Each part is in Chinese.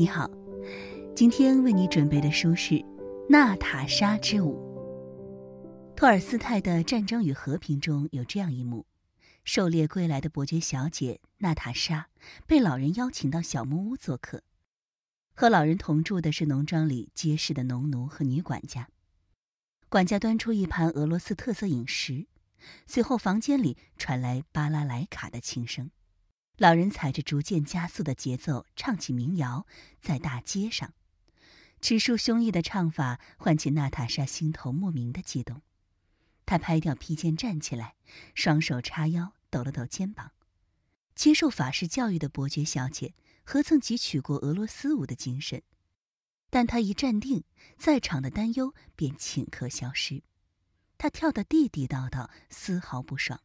你好，今天为你准备的书是《娜塔莎之舞》。托尔斯泰的《战争与和平》中有这样一幕：狩猎归来的伯爵小姐娜塔莎被老人邀请到小木屋做客，和老人同住的是农庄里结实的农奴和女管家。管家端出一盘俄罗斯特色饮食，随后房间里传来巴拉莱卡的琴声。老人踩着逐渐加速的节奏唱起民谣，在大街上，直抒胸臆的唱法唤起娜塔莎心头莫名的激动。她拍掉披肩，站起来，双手叉腰，抖了抖肩膀。接受法式教育的伯爵小姐何曾汲取过俄罗斯舞的精神？但她一站定，在场的担忧便顷刻消失。她跳得地地道道，丝毫不爽，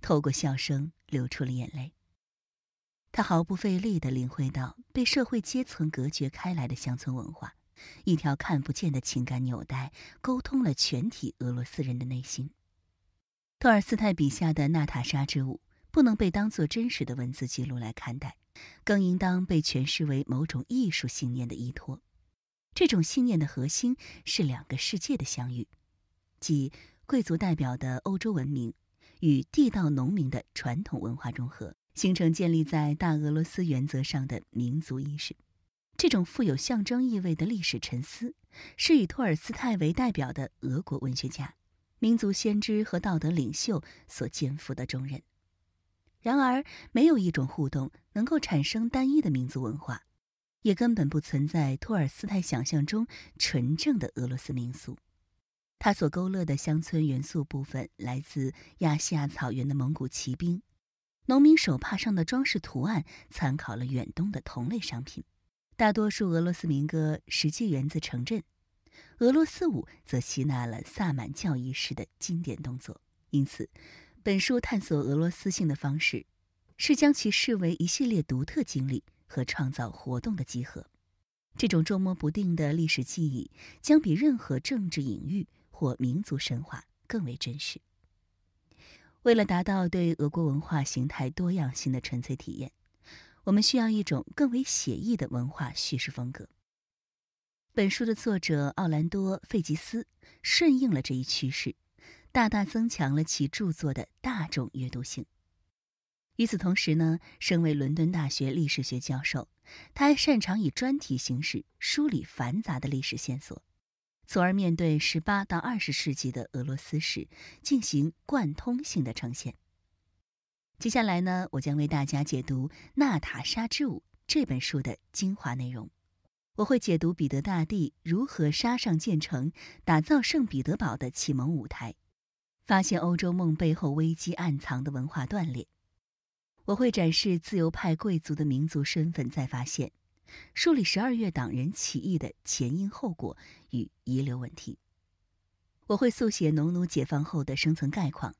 透过笑声流出了眼泪。他毫不费力地领会到，被社会阶层隔绝开来的乡村文化，一条看不见的情感纽带，沟通了全体俄罗斯人的内心。托尔斯泰笔下的《娜塔莎之舞》，不能被当作真实的文字记录来看待，更应当被诠释为某种艺术信念的依托。这种信念的核心是两个世界的相遇，即贵族代表的欧洲文明与地道农民的传统文化融合。形成建立在大俄罗斯原则上的民族意识，这种富有象征意味的历史沉思，是以托尔斯泰为代表的俄国文学家、民族先知和道德领袖所肩负的重任。然而，没有一种互动能够产生单一的民族文化，也根本不存在托尔斯泰想象中纯正的俄罗斯民俗。他所勾勒的乡村元素部分来自亚细亚草原的蒙古骑兵。农民手帕上的装饰图案参考了远东的同类商品。大多数俄罗斯民歌实际源自城镇，俄罗斯舞则吸纳了萨满教仪式的经典动作。因此，本书探索俄罗斯性的方式，是将其视为一系列独特经历和创造活动的集合。这种捉摸不定的历史记忆，将比任何政治隐喻或民族神话更为真实。为了达到对俄国文化形态多样性的纯粹体验，我们需要一种更为写意的文化叙事风格。本书的作者奥兰多·费吉斯顺应了这一趋势，大大增强了其著作的大众阅读性。与此同时呢，身为伦敦大学历史学教授，他还擅长以专题形式梳理繁杂的历史线索。从而面对十八到二十世纪的俄罗斯史进行贯通性的呈现。接下来呢，我将为大家解读《娜塔莎之舞》这本书的精华内容。我会解读彼得大帝如何杀上建城，打造圣彼得堡的启蒙舞台，发现欧洲梦背后危机暗藏的文化断裂。我会展示自由派贵族的民族身份再发现。梳理十二月党人起义的前因后果与遗留问题，我会速写农奴解放后的生存概况，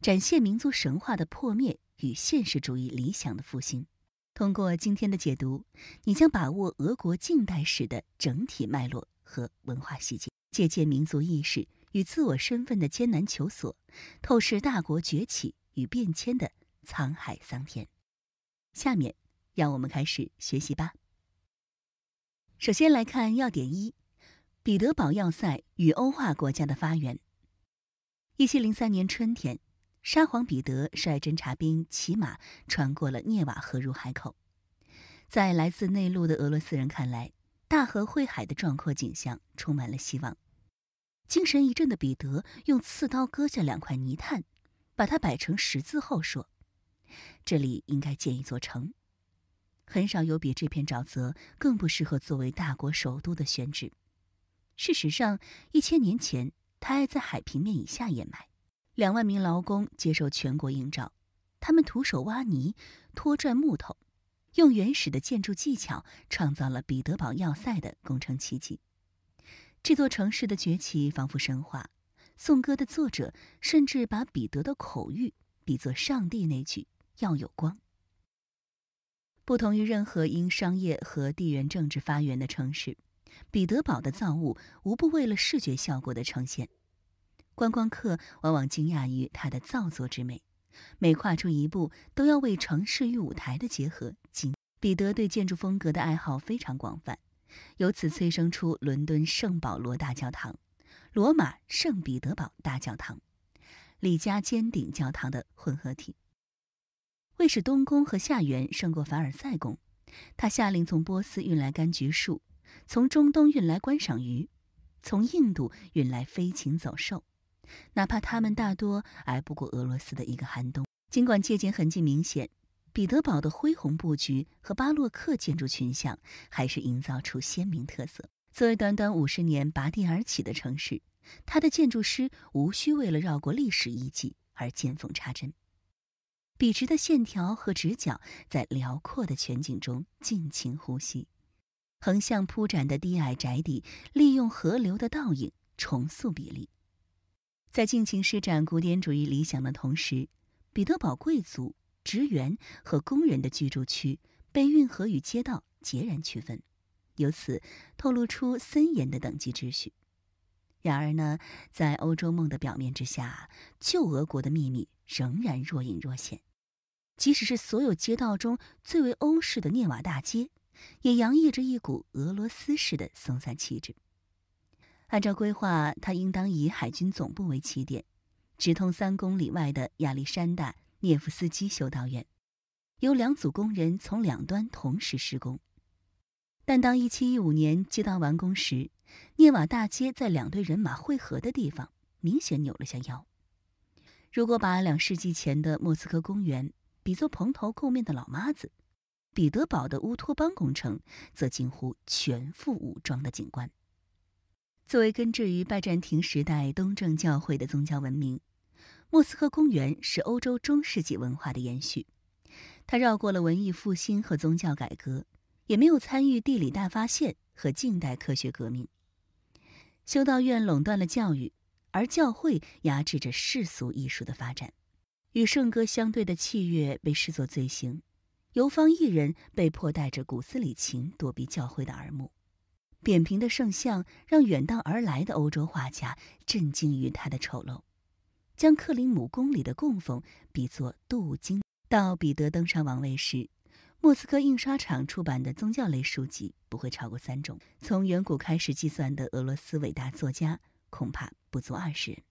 展现民族神话的破灭与现实主义理想的复兴。通过今天的解读，你将把握俄国近代史的整体脉络和文化细节，借鉴民族意识与自我身份的艰难求索，透视大国崛起与变迁的沧海桑田。下面，让我们开始学习吧。首先来看要点一：彼得堡要塞与欧化国家的发源。一七零三年春天，沙皇彼得率侦察兵骑马穿过了涅瓦河入海口。在来自内陆的俄罗斯人看来，大河汇海的壮阔景象充满了希望。精神一振的彼得用刺刀割下两块泥炭，把它摆成十字后说：“这里应该建一座城。”很少有比这片沼泽更不适合作为大国首都的选址。事实上，一千年前，它还在海平面以下掩埋。两万名劳工接受全国征召，他们徒手挖泥、拖拽木头，用原始的建筑技巧创造了彼得堡要塞的工程奇迹。这座城市的崛起仿佛神话。颂歌的作者甚至把彼得的口谕比作上帝那句“要有光”。不同于任何因商业和地缘政治发源的城市，彼得堡的造物无不为了视觉效果的呈现。观光客往往惊讶于它的造作之美，每跨出一步都要为城市与舞台的结合惊。彼得对建筑风格的爱好非常广泛，由此催生出伦敦圣保罗大教堂、罗马圣彼得堡大教堂、里加尖顶教堂的混合体。为使东宫和夏园胜过凡尔赛宫，他下令从波斯运来柑橘树，从中东运来观赏鱼，从印度运来飞禽走兽，哪怕他们大多挨不过俄罗斯的一个寒冬。尽管借鉴痕迹明显，彼得堡的恢宏布局和巴洛克建筑群像还是营造出鲜明特色。作为短短五十年拔地而起的城市，它的建筑师无需为了绕过历史遗迹而见缝插针。笔直的线条和直角在辽阔的全景中尽情呼吸，横向铺展的低矮宅邸利用河流的倒影重塑比例，在尽情施展古典主义理想的同时，彼得堡贵族、职员和工人的居住区被运河与街道截然区分，由此透露出森严的等级秩序。然而呢，在欧洲梦的表面之下，旧俄国的秘密仍然若隐若现。即使是所有街道中最为欧式的涅瓦大街，也洋溢着一股俄罗斯式的松散气质。按照规划，它应当以海军总部为起点，直通三公里外的亚历山大涅夫斯基修道院，由两组工人从两端同时施工。但当一七一五年街道完工时，涅瓦大街在两队人马汇合的地方明显扭了下腰。如果把两世纪前的莫斯科公园比作蓬头垢面的老妈子，彼得堡的乌托邦工程则近乎全副武装的景观。作为根植于拜占庭时代东正教会的宗教文明，莫斯科公园是欧洲中世纪文化的延续。它绕过了文艺复兴和宗教改革，也没有参与地理大发现和近代科学革命。修道院垄断了教育，而教会压制着世俗艺术的发展。与圣歌相对的器乐被视作罪行，尤方一人被迫带着古斯里琴躲避教会的耳目。扁平的圣像让远道而来的欧洲画家震惊于它的丑陋，将克林姆宫里的供奉比作镀金。到彼得登上王位时，莫斯科印刷厂出版的宗教类书籍不会超过三种。从远古开始计算的俄罗斯伟大作家恐怕不足二十人。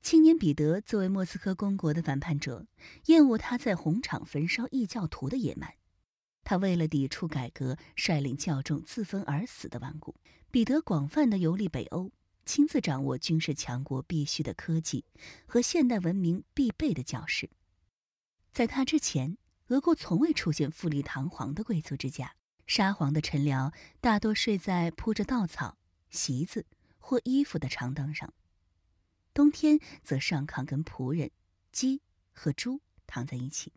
青年彼得作为莫斯科公国的反叛者，厌恶他在红场焚烧异教徒的野蛮。他为了抵触改革，率领教众自焚而死的顽固。彼得广泛的游历北欧，亲自掌握军事强国必须的科技和现代文明必备的教室。在他之前，俄国从未出现富丽堂皇的贵族之家。沙皇的臣僚大多睡在铺着稻草、席子或衣服的长凳上。冬天则上炕跟仆人、鸡和猪躺在一起。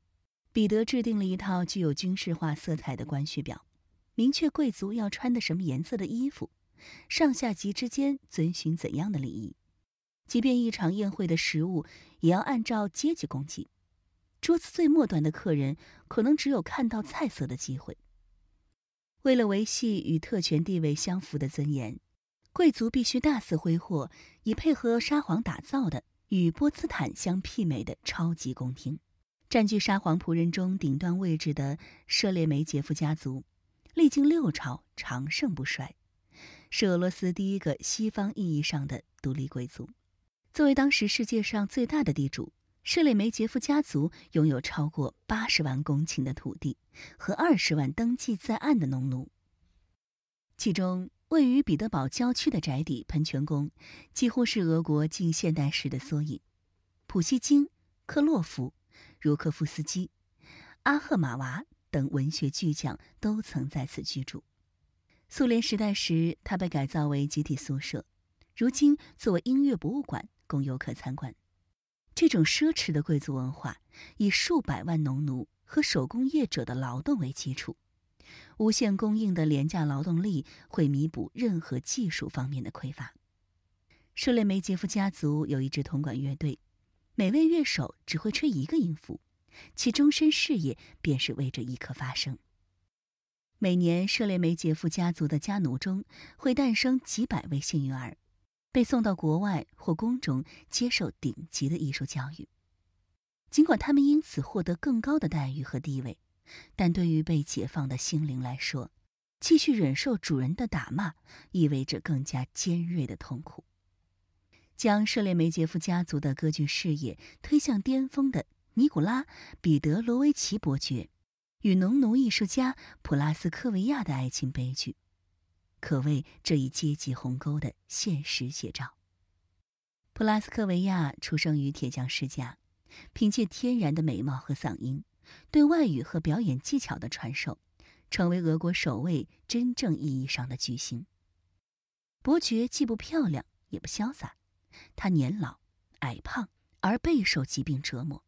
彼得制定了一套具有军事化色彩的官序表，明确贵族要穿的什么颜色的衣服，上下级之间遵循怎样的礼仪。即便一场宴会的食物，也要按照阶级供给。桌子最末端的客人可能只有看到菜色的机会。为了维系与特权地位相符的尊严。贵族必须大肆挥霍，以配合沙皇打造的与波茨坦相媲美的超级宫廷。占据沙皇仆人中顶端位置的舍列梅杰夫家族，历经六朝长盛不衰，是俄罗斯第一个西方意义上的独立贵族。作为当时世界上最大的地主，舍列梅杰夫家族拥有超过八十万公顷的土地和二十万登记在案的农奴，其中。位于彼得堡郊区的宅邸喷泉宫，几乎是俄国近现代史的缩影。普希金、克洛夫、茹科夫斯基、阿赫马娃等文学巨匠都曾在此居住。苏联时代时，它被改造为集体宿舍。如今，作为音乐博物馆，供游客参观。这种奢侈的贵族文化，以数百万农奴和手工业者的劳动为基础。无限供应的廉价劳动力会弥补任何技术方面的匮乏。舍列梅杰夫家族有一支铜管乐队，每位乐手只会吹一个音符，其终身事业便是为这一刻发声。每年，舍列梅杰夫家族的家奴中会诞生几百位幸运儿，被送到国外或宫中接受顶级的艺术教育，尽管他们因此获得更高的待遇和地位。但对于被解放的心灵来说，继续忍受主人的打骂，意味着更加尖锐的痛苦。将舍列梅杰夫家族的歌剧事业推向巅峰的尼古拉·彼得罗维奇伯爵，与农奴艺术家普拉斯科维亚的爱情悲剧，可谓这一阶级鸿沟的现实写照。普拉斯科维亚出生于铁匠世家，凭借天然的美貌和嗓音。对外语和表演技巧的传授，成为俄国首位真正意义上的巨星。伯爵既不漂亮，也不潇洒，他年老、矮胖，而备受疾病折磨。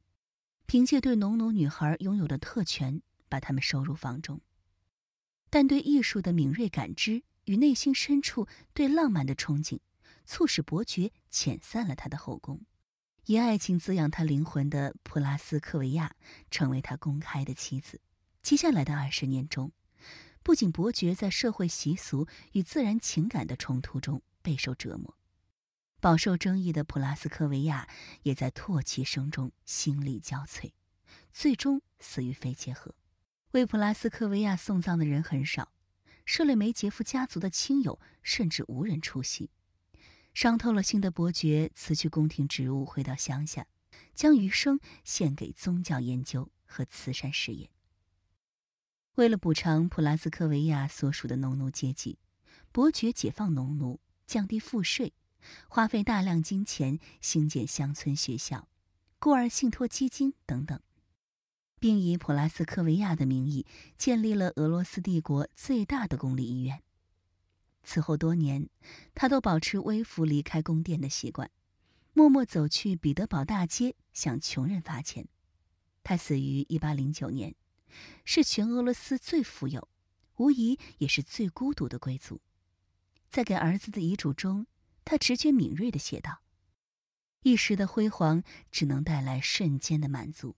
凭借对农奴女孩拥有的特权，把她们收入房中。但对艺术的敏锐感知与内心深处对浪漫的憧憬，促使伯爵遣散了他的后宫。以爱情滋养他灵魂的普拉斯科维亚成为他公开的妻子。接下来的二十年中，不仅伯爵在社会习俗与自然情感的冲突中备受折磨，饱受争议的普拉斯科维亚也在唾弃声中心力交瘁，最终死于肺结核。为普拉斯科维亚送葬的人很少，舍利梅杰夫家族的亲友甚至无人出席。伤透了心的伯爵辞去宫廷职务，回到乡下，将余生献给宗教研究和慈善事业。为了补偿普拉斯科维亚所属的农奴阶级，伯爵解放农奴，降低赋税，花费大量金钱兴建乡村学校、孤儿信托基金等等，并以普拉斯科维亚的名义建立了俄罗斯帝国最大的公立医院。此后多年，他都保持微服离开宫殿的习惯，默默走去彼得堡大街向穷人发钱。他死于一八零九年，是全俄罗斯最富有，无疑也是最孤独的贵族。在给儿子的遗嘱中，他直觉敏锐地写道：“一时的辉煌只能带来瞬间的满足，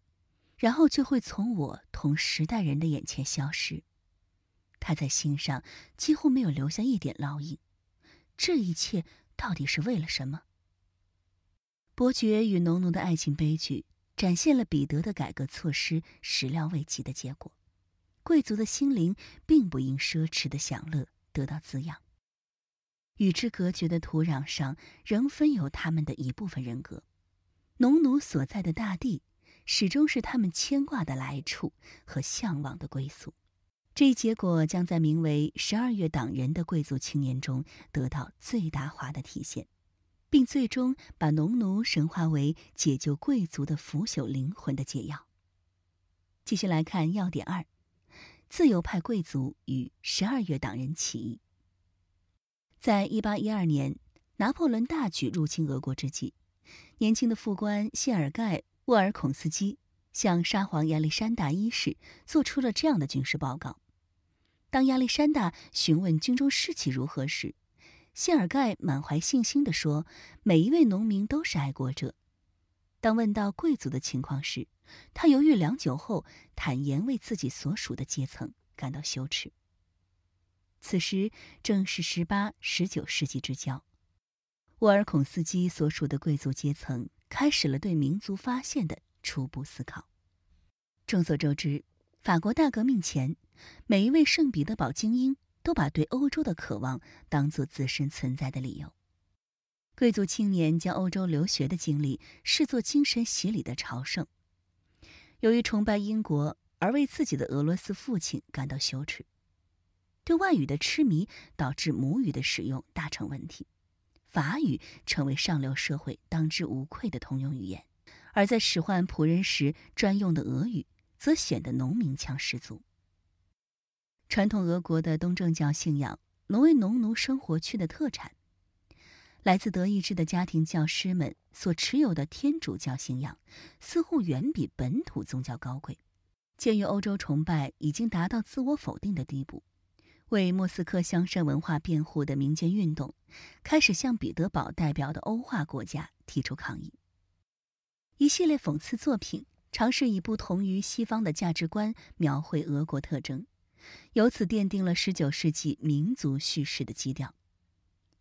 然后就会从我同时代人的眼前消失。”他在心上几乎没有留下一点烙印，这一切到底是为了什么？伯爵与浓浓的爱情悲剧，展现了彼得的改革措施始料未及的结果。贵族的心灵并不因奢侈的享乐得到滋养，与之隔绝的土壤上仍分有他们的一部分人格。农奴所在的大地，始终是他们牵挂的来处和向往的归宿。这一结果将在名为“十二月党人”的贵族青年中得到最大化的体现，并最终把农奴神化为解救贵族的腐朽灵魂的解药。继续来看要点二：自由派贵族与十二月党人起义。在一八一二年，拿破仑大举入侵俄国之际，年轻的副官谢尔盖·沃尔孔斯基向沙皇亚历山大一世做出了这样的军事报告。当亚历山大询问军中士气如何时，谢尔盖满怀信心地说：“每一位农民都是爱国者。”当问到贵族的情况时，他犹豫良久后坦言为自己所属的阶层感到羞耻。此时正是十八、十九世纪之交，沃尔孔斯基所属的贵族阶层开始了对民族发现的初步思考。众所周知。法国大革命前，每一位圣彼得堡精英都把对欧洲的渴望当作自身存在的理由。贵族青年将欧洲留学的经历视作精神洗礼的朝圣。由于崇拜英国而为自己的俄罗斯父亲感到羞耻，对外语的痴迷导致母语的使用大成问题。法语成为上流社会当之无愧的通用语言，而在使唤仆人时专用的俄语。则显得农民腔十足。传统俄国的东正教信仰，沦为农奴生活区的特产。来自德意志的家庭教师们所持有的天主教信仰，似乎远比本土宗教高贵。鉴于欧洲崇拜已经达到自我否定的地步，为莫斯科乡绅文化辩护的民间运动，开始向彼得堡代表的欧化国家提出抗议。一系列讽刺作品。尝试以不同于西方的价值观描绘俄国特征，由此奠定了十九世纪民族叙事的基调。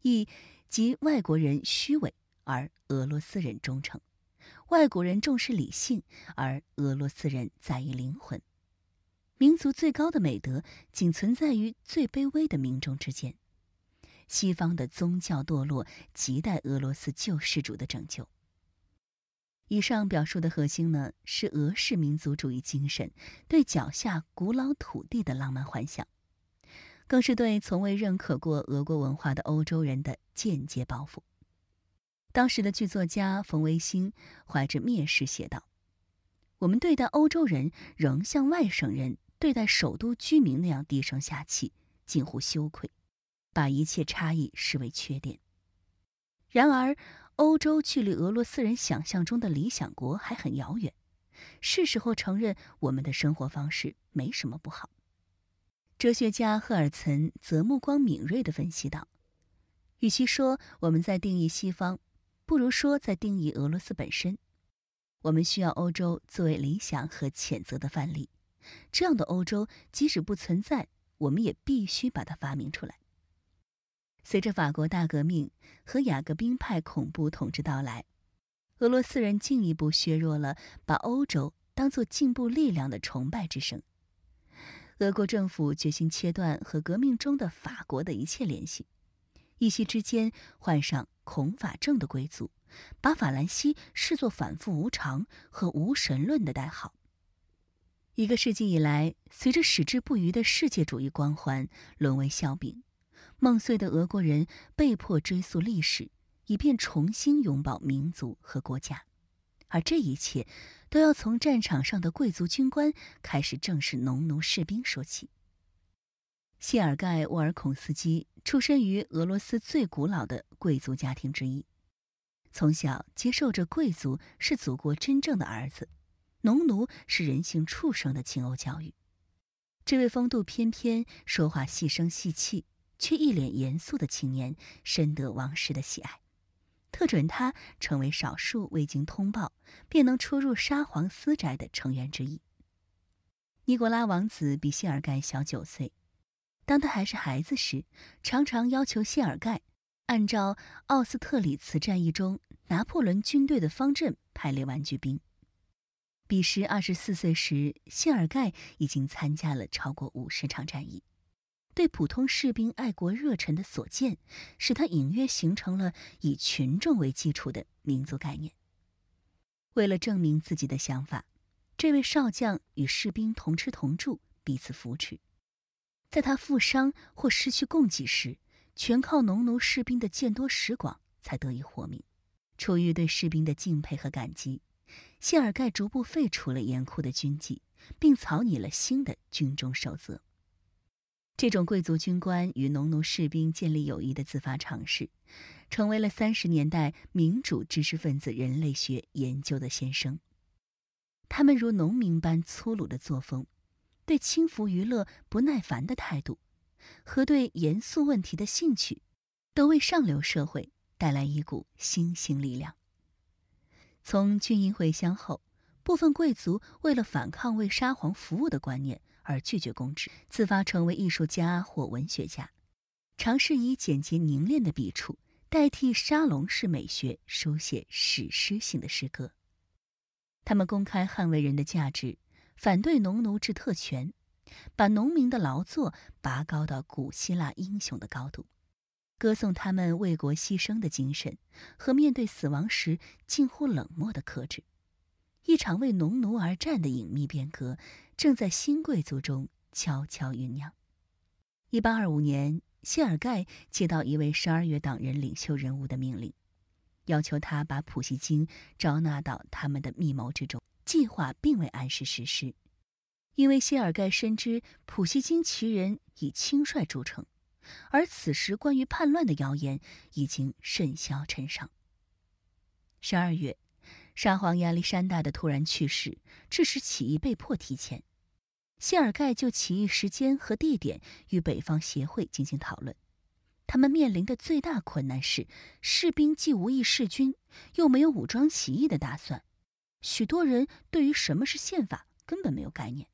意即外国人虚伪而俄罗斯人忠诚，外国人重视理性而俄罗斯人在于灵魂。民族最高的美德仅存在于最卑微的民众之间。西方的宗教堕落亟待俄罗斯救世主的拯救。以上表述的核心呢，是俄式民族主义精神对脚下古老土地的浪漫幻想，更是对从未认可过俄国文化的欧洲人的间接报复。当时的剧作家冯维新怀着蔑视写道：“我们对待欧洲人，仍像外省人对待首都居民那样低声下气，近乎羞愧，把一切差异视为缺点。”然而。欧洲距离俄罗斯人想象中的理想国还很遥远，是时候承认我们的生活方式没什么不好。哲学家赫尔岑则目光敏锐地分析道：“与其说我们在定义西方，不如说在定义俄罗斯本身。我们需要欧洲作为理想和谴责的范例，这样的欧洲即使不存在，我们也必须把它发明出来。”随着法国大革命和雅各宾派恐怖统治到来，俄罗斯人进一步削弱了把欧洲当作进步力量的崇拜之声。俄国政府决心切断和革命中的法国的一切联系，一夕之间患上恐法症的贵族，把法兰西视作反复无常和无神论的代号。一个世纪以来，随着矢志不渝的世界主义光环沦为笑柄。梦碎的俄国人被迫追溯历史，以便重新拥抱民族和国家，而这一切都要从战场上的贵族军官开始，正是农奴士兵说起。谢尔盖·沃尔孔斯基出身于俄罗斯最古老的贵族家庭之一，从小接受着“贵族是祖国真正的儿子，农奴是人性畜生”的亲欧教育。这位风度翩翩、说话细声细气。却一脸严肃的青年深得王室的喜爱，特准他成为少数未经通报便能出入沙皇私宅的成员之一。尼古拉王子比谢尔盖小九岁，当他还是孩子时，常常要求谢尔盖按照奥斯特里茨战役中拿破仑军队的方阵排列玩具兵。彼时二十四岁时，谢尔盖已经参加了超过五十场战役。对普通士兵爱国热忱的所见，使他隐约形成了以群众为基础的民族概念。为了证明自己的想法，这位少将与士兵同吃同住，彼此扶持。在他负伤或失去供给时，全靠农奴士兵的见多识广才得以活命。出于对士兵的敬佩和感激，谢尔盖逐步废除了严酷的军纪，并草拟了新的军中守则。这种贵族军官与农奴士兵建立友谊的自发尝试，成为了三十年代民主知识分子人类学研究的先声。他们如农民般粗鲁的作风，对轻浮娱乐不耐烦的态度，和对严肃问题的兴趣，都为上流社会带来一股新兴力量。从军营回乡后，部分贵族为了反抗为沙皇服务的观念。而拒绝公职，自发成为艺术家或文学家，尝试以简洁凝练的笔触代替沙龙式美学，书写史诗性的诗歌。他们公开捍卫人的价值，反对农奴制特权，把农民的劳作拔高到古希腊英雄的高度，歌颂他们为国牺牲的精神和面对死亡时近乎冷漠的克制。一场为农奴而战的隐秘变革。正在新贵族中悄悄酝酿。一八二五年，谢尔盖接到一位十二月党人领袖人物的命令，要求他把普希金招纳到他们的密谋之中。计划并未按时实施，因为谢尔盖深知普希金其人以轻率著称，而此时关于叛乱的谣言已经甚嚣尘上。十二月。沙皇亚历山大的突然去世，致使起义被迫提前。谢尔盖就起义时间和地点与北方协会进行讨论。他们面临的最大困难是，士兵既无意弑君，又没有武装起义的打算。许多人对于什么是宪法根本没有概念。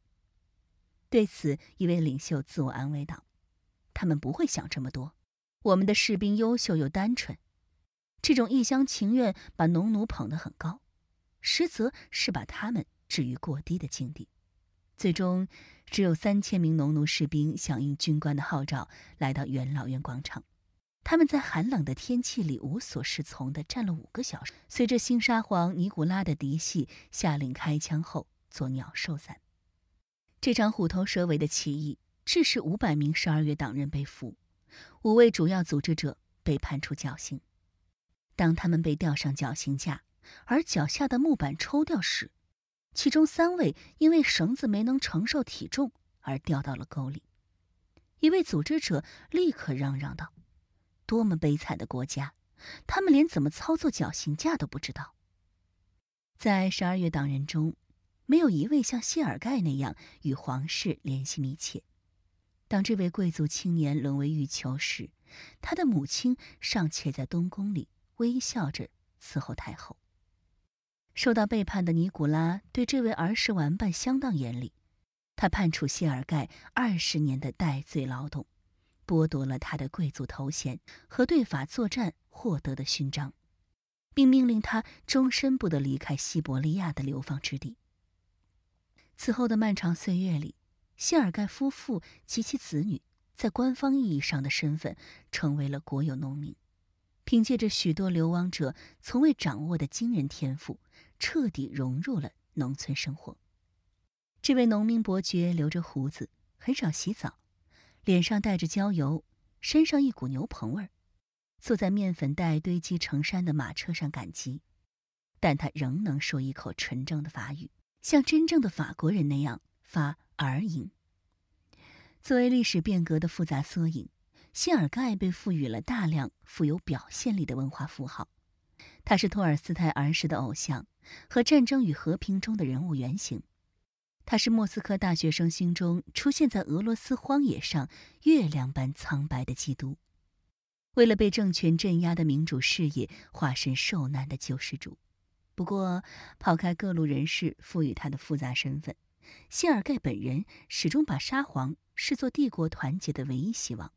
对此，一位领袖自我安慰道：“他们不会想这么多。我们的士兵优秀又单纯，这种一厢情愿把农奴捧得很高。”实则是把他们置于过低的境地。最终，只有三千名农奴士兵响应军官的号召来到元老院广场。他们在寒冷的天气里无所适从地站了五个小时。随着新沙皇尼古拉的嫡系下令开枪后，作鸟兽散。这场虎头蛇尾的起义致使五百名十二月党人被俘，五位主要组织者被判处绞刑。当他们被吊上绞刑架。而脚下的木板抽掉时，其中三位因为绳子没能承受体重而掉到了沟里。一位组织者立刻嚷嚷道：“多么悲惨的国家！他们连怎么操作绞刑架都不知道。”在十二月党人中，没有一位像谢尔盖那样与皇室联系密切。当这位贵族青年沦为狱囚时，他的母亲尚且在东宫里微笑着伺候太后。受到背叛的尼古拉对这位儿时玩伴相当严厉，他判处谢尔盖二十年的戴罪劳动，剥夺了他的贵族头衔和对法作战获得的勋章，并命令他终身不得离开西伯利亚的流放之地。此后的漫长岁月里，谢尔盖夫妇及其子女在官方意义上的身份成为了国有农民。凭借着许多流亡者从未掌握的惊人天赋，彻底融入了农村生活。这位农民伯爵留着胡子，很少洗澡，脸上带着焦油，身上一股牛棚味儿，坐在面粉袋堆积成山的马车上赶集，但他仍能说一口纯正的法语，像真正的法国人那样发儿音。作为历史变革的复杂缩影。谢尔盖被赋予了大量富有表现力的文化符号，他是托尔斯泰儿时的偶像和《战争与和平》中的人物原型，他是莫斯科大学生心中出现在俄罗斯荒野上月亮般苍白的基督，为了被政权镇压的民主事业化身受难的救世主。不过，抛开各路人士赋予他的复杂身份，谢尔盖本人始终把沙皇视作帝国团结的唯一希望。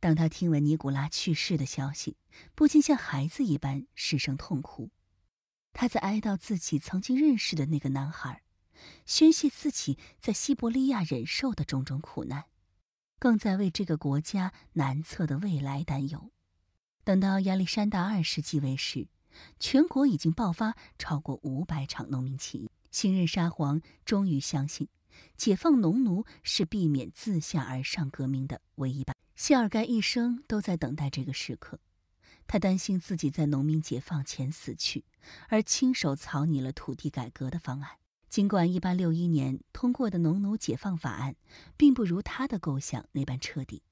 当他听闻尼古拉去世的消息，不禁像孩子一般失声痛哭。他在哀悼自己曾经认识的那个男孩，宣泄自己在西伯利亚忍受的种种苦难，更在为这个国家难测的未来担忧。等到亚历山大二世继位时，全国已经爆发超过五百场农民起义。新任沙皇终于相信。解放农奴是避免自下而上革命的唯一办法。谢尔盖一生都在等待这个时刻，他担心自己在农民解放前死去，而亲手草拟了土地改革的方案。尽管1861年通过的农奴解放法案并不如他的构想那般彻底，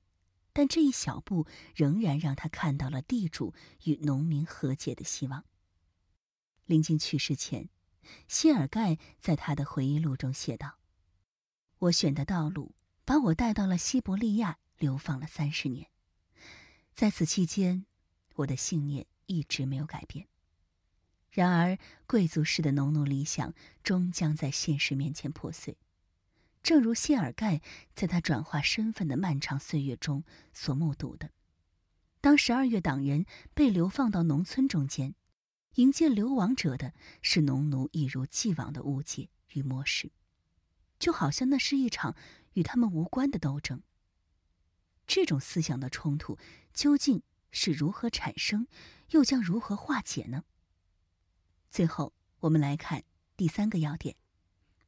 但这一小步仍然让他看到了地主与农民和解的希望。临近去世前，谢尔盖在他的回忆录中写道。我选的道路把我带到了西伯利亚，流放了三十年。在此期间，我的信念一直没有改变。然而，贵族式的农奴理想终将在现实面前破碎，正如谢尔盖在他转化身份的漫长岁月中所目睹的：当十二月党人被流放到农村中间，迎接流亡者的是农奴一如既往的误解与漠视。就好像那是一场与他们无关的斗争。这种思想的冲突究竟是如何产生，又将如何化解呢？最后，我们来看第三个要点：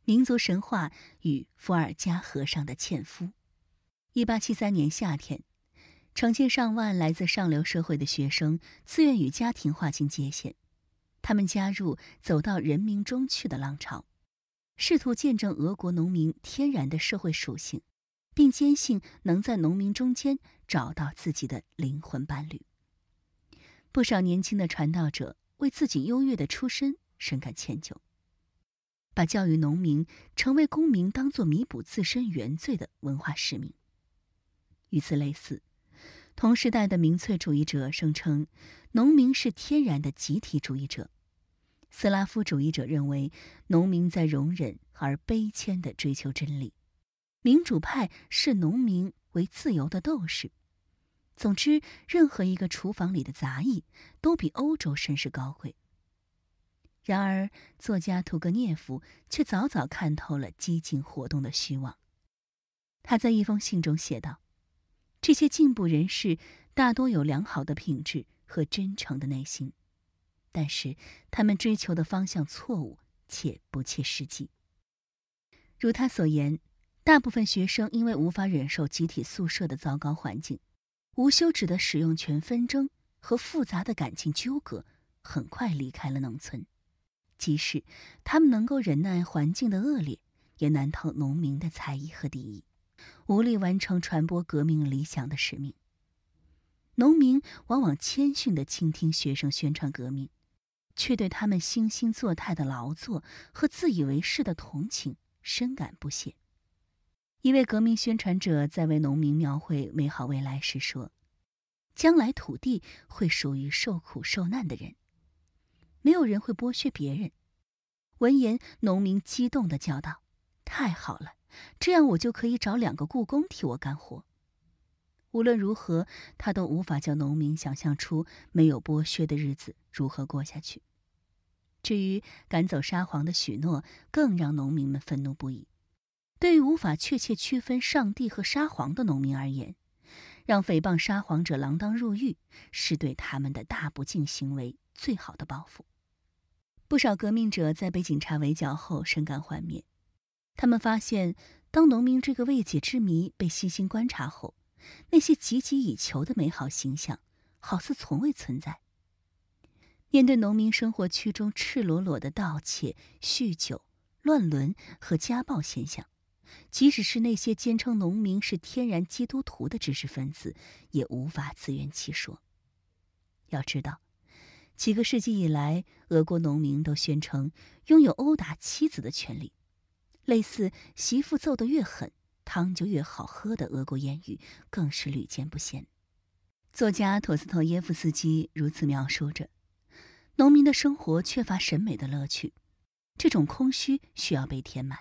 民族神话与伏尔加河上的纤夫。一八七三年夏天，成千上万来自上流社会的学生自愿与家庭划清界限，他们加入走到人民中去的浪潮。试图见证俄国农民天然的社会属性，并坚信能在农民中间找到自己的灵魂伴侣。不少年轻的传道者为自己优越的出身深感歉疚，把教育农民成为公民当做弥补自身原罪的文化使命。与此类似，同时代的民粹主义者声称，农民是天然的集体主义者。斯拉夫主义者认为，农民在容忍而悲谦地追求真理；民主派视农民为自由的斗士。总之，任何一个厨房里的杂役都比欧洲绅士高贵。然而，作家屠格涅夫却早早看透了激进活动的虚妄。他在一封信中写道：“这些进步人士大多有良好的品质和真诚的内心。”但是，他们追求的方向错误且不切实际。如他所言，大部分学生因为无法忍受集体宿舍的糟糕环境、无休止的使用权纷争和复杂的感情纠葛，很快离开了农村。即使他们能够忍耐环境的恶劣，也难逃农民的猜疑和敌意，无力完成传播革命理想的使命。农民往往谦逊地倾听学生宣传革命。却对他们惺惺作态的劳作和自以为是的同情深感不屑。一位革命宣传者在为农民描绘美好未来时说：“将来土地会属于受苦受难的人，没有人会剥削别人。”闻言，农民激动地叫道：“太好了！这样我就可以找两个雇工替我干活。”无论如何，他都无法叫农民想象出没有剥削的日子如何过下去。至于赶走沙皇的许诺，更让农民们愤怒不已。对于无法确切区分上帝和沙皇的农民而言，让诽谤沙皇者锒铛入狱，是对他们的大不敬行为最好的报复。不少革命者在被警察围剿后深感幻灭，他们发现，当农民这个未解之谜被细心观察后，那些汲汲以求的美好形象，好似从未存在。面对农民生活区中赤裸裸的盗窃、酗酒、乱伦和家暴现象，即使是那些坚称农民是天然基督徒的知识分子，也无法自圆其说。要知道，几个世纪以来，俄国农民都宣称拥有殴打妻子的权利，类似“媳妇揍得越狠，汤就越好喝”的俄国谚语更是屡见不鲜。作家陀斯妥耶夫斯基如此描述着。农民的生活缺乏审美的乐趣，这种空虚需要被填满。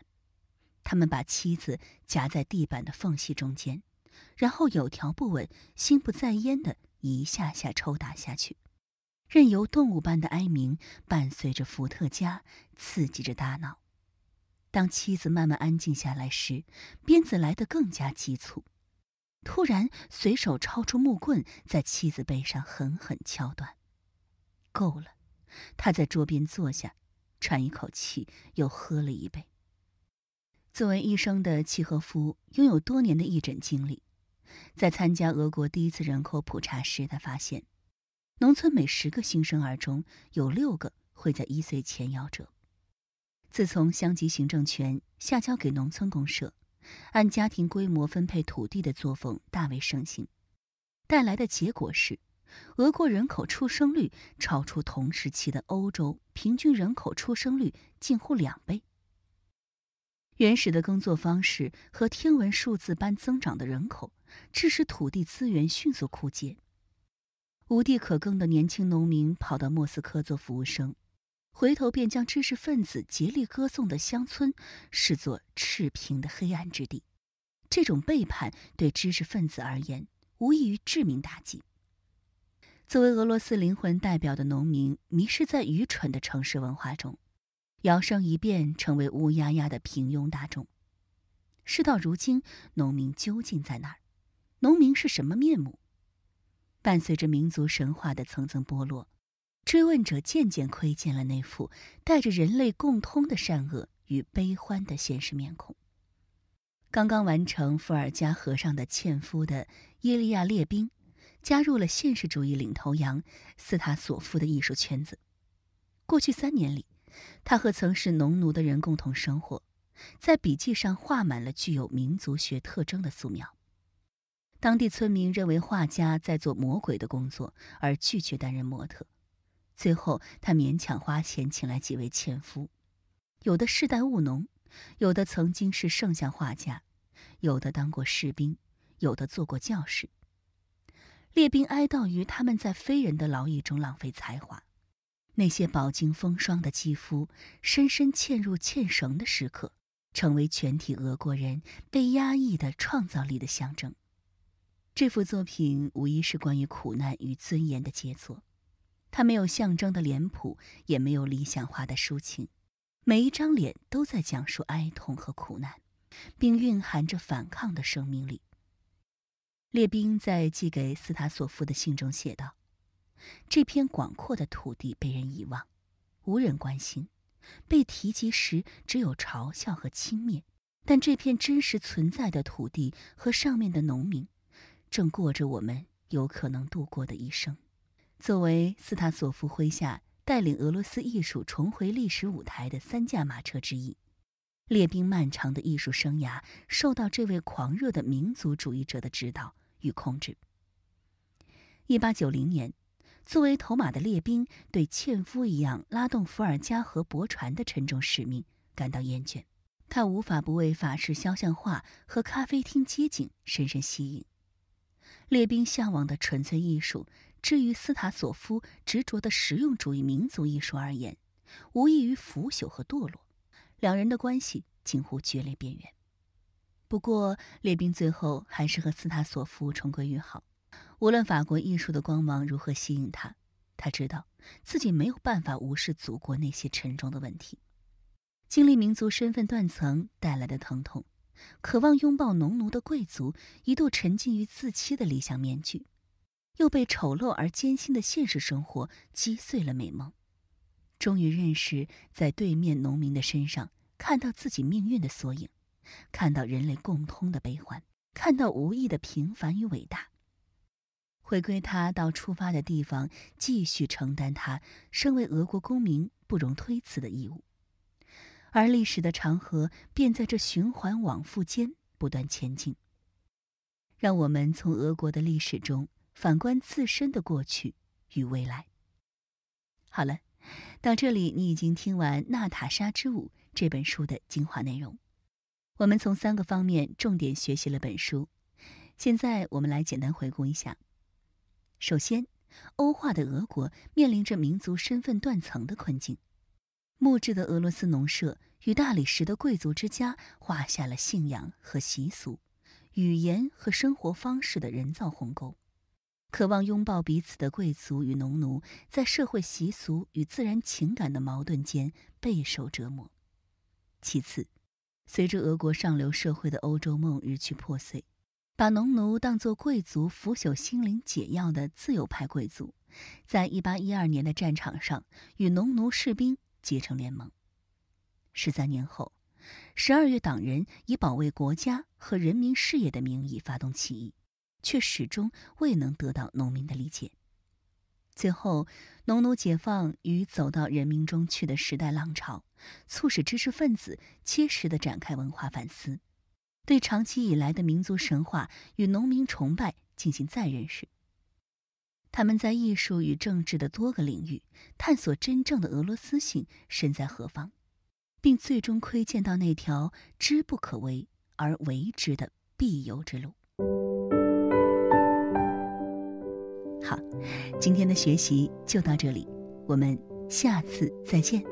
他们把妻子夹在地板的缝隙中间，然后有条不紊、心不在焉地一下下抽打下去，任由动物般的哀鸣伴随着伏特加刺激着大脑。当妻子慢慢安静下来时，鞭子来得更加急促。突然，随手抽出木棍，在妻子背上狠狠敲断。够了。他在桌边坐下，喘一口气，又喝了一杯。作为医生的契诃夫拥有多年的义诊经历，在参加俄国第一次人口普查时，他发现，农村每十个新生儿中有六个会在一岁前夭折。自从乡级行政权下交给农村公社，按家庭规模分配土地的作风大为盛行，带来的结果是。俄国人口出生率超出同时期的欧洲平均人口出生率近乎两倍。原始的耕作方式和天文数字般增长的人口，致使土地资源迅速枯竭。无地可耕的年轻农民跑到莫斯科做服务生，回头便将知识分子竭力歌颂的乡村视作赤贫的黑暗之地。这种背叛对知识分子而言，无异于致命打击。作为俄罗斯灵魂代表的农民，迷失在愚蠢的城市文化中，摇身一变成为乌压压的平庸大众。事到如今，农民究竟在哪儿？农民是什么面目？伴随着民族神话的层层剥落，追问者渐渐窥见了那副带着人类共通的善恶与悲欢的现实面孔。刚刚完成伏尔加河上的纤夫的耶利亚列兵。加入了现实主义领头羊斯塔索夫的艺术圈子。过去三年里，他和曾是农奴的人共同生活，在笔记上画满了具有民族学特征的素描。当地村民认为画家在做魔鬼的工作，而拒绝担任模特。最后，他勉强花钱请来几位前夫，有的世代务农，有的曾经是圣像画家，有的当过士兵，有的做过教师。列兵哀悼于他们在非人的劳役中浪费才华；那些饱经风霜的肌肤深深嵌入嵌绳的时刻，成为全体俄国人被压抑的创造力的象征。这幅作品无疑是关于苦难与尊严的杰作。它没有象征的脸谱，也没有理想化的抒情，每一张脸都在讲述哀痛和苦难，并蕴含着反抗的生命力。列兵在寄给斯塔索夫的信中写道：“这片广阔的土地被人遗忘，无人关心，被提及时只有嘲笑和轻蔑。但这片真实存在的土地和上面的农民，正过着我们有可能度过的一生。”作为斯塔索夫麾下带领俄罗斯艺术重回历史舞台的三驾马车之一，列兵漫长的艺术生涯受到这位狂热的民族主义者的指导。与控制。一八九零年，作为头马的列兵对纤夫一样拉动伏尔加河驳船的沉重使命感到厌倦，他无法不为法式肖像画和咖啡厅街景深深吸引。列兵向往的纯粹艺术，至于斯塔索夫执着的实用主义民族艺术而言，无异于腐朽和堕落。两人的关系近乎决裂边缘。不过，列宾最后还是和斯塔索夫重归于好。无论法国艺术的光芒如何吸引他，他知道自己没有办法无视祖国那些沉重的问题。经历民族身份断层带来的疼痛，渴望拥抱农奴的贵族一度沉浸于自欺的理想面具，又被丑陋而艰辛的现实生活击碎了美梦，终于认识在对面农民的身上看到自己命运的缩影。看到人类共通的悲欢，看到无意的平凡与伟大，回归他到出发的地方，继续承担他身为俄国公民不容推辞的义务，而历史的长河便在这循环往复间不断前进。让我们从俄国的历史中反观自身的过去与未来。好了，到这里你已经听完《娜塔莎之舞》这本书的精华内容。我们从三个方面重点学习了本书，现在我们来简单回顾一下。首先，欧化的俄国面临着民族身份断层的困境，木质的俄罗斯农舍与大理石的贵族之家画下了信仰和习俗、语言和生活方式的人造鸿沟，渴望拥抱彼此的贵族与农奴在社会习俗与自然情感的矛盾间备受折磨。其次，随着俄国上流社会的欧洲梦日趋破碎，把农奴当作贵族腐朽心灵解药的自由派贵族，在1812年的战场上与农奴士兵结成联盟。十三年后，十二月党人以保卫国家和人民事业的名义发动起义，却始终未能得到农民的理解。最后，农奴解放与走到人民中去的时代浪潮，促使知识分子切实地展开文化反思，对长期以来的民族神话与农民崇拜进行再认识。他们在艺术与政治的多个领域，探索真正的俄罗斯性身在何方，并最终窥见到那条知不可为而为之的必由之路。好，今天的学习就到这里，我们下次再见。